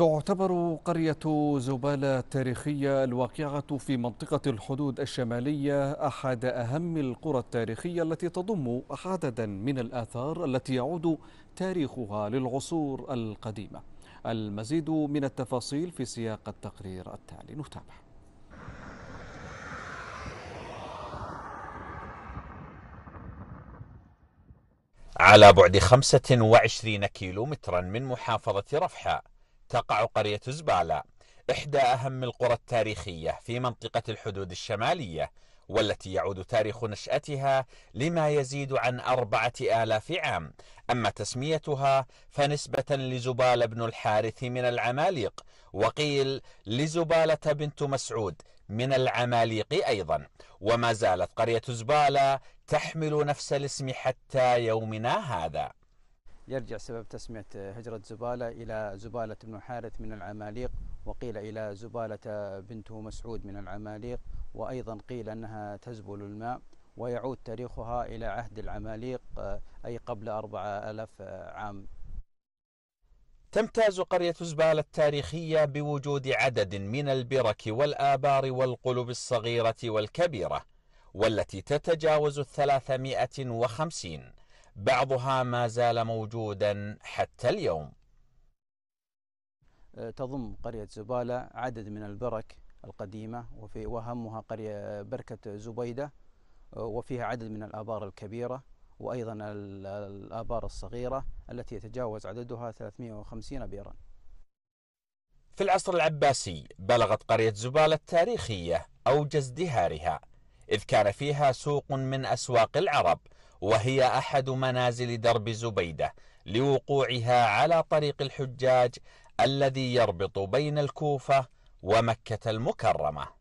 تعتبر قرية زبالة تاريخية الواقعة في منطقة الحدود الشمالية أحد أهم القرى التاريخية التي تضم عددا من الآثار التي يعود تاريخها للعصور القديمة المزيد من التفاصيل في سياق التقرير التالي نتابع على بعد 25 كيلومترا من محافظة رفحة تقع قرية زبالة إحدى أهم القرى التاريخية في منطقة الحدود الشمالية والتي يعود تاريخ نشأتها لما يزيد عن أربعة آلاف عام أما تسميتها فنسبة لزبالة بن الحارث من العماليق وقيل لزبالة بنت مسعود من العماليق أيضا وما زالت قرية زبالة تحمل نفس الاسم حتى يومنا هذا يرجع سبب تسمية هجرة زبالة إلى زبالة بن حارث من العماليق وقيل إلى زبالة بنته مسعود من العماليق وأيضا قيل أنها تزبل الماء ويعود تاريخها إلى عهد العماليق آه، أي قبل أربعة ألف عام تمتاز قرية زبالة التاريخية بوجود عدد من البرك والآبار والقلوب الصغيرة والكبيرة والتي تتجاوز الثلاثمائة وخمسين بعضها ما زال موجودا حتى اليوم أه، تضم قرية زبالة عدد من البرك القديمة وفي وهمها قرية أه، بركة زبيدة أه، وفيها عدد من الآبار الكبيرة وأيضا الآبار الصغيرة التي يتجاوز عددها 350 بئرا في العصر العباسي بلغت قرية زبالة التاريخية أو جزدهارها إذ كان فيها سوق من أسواق العرب وهي أحد منازل درب زبيدة لوقوعها على طريق الحجاج الذي يربط بين الكوفة ومكة المكرمة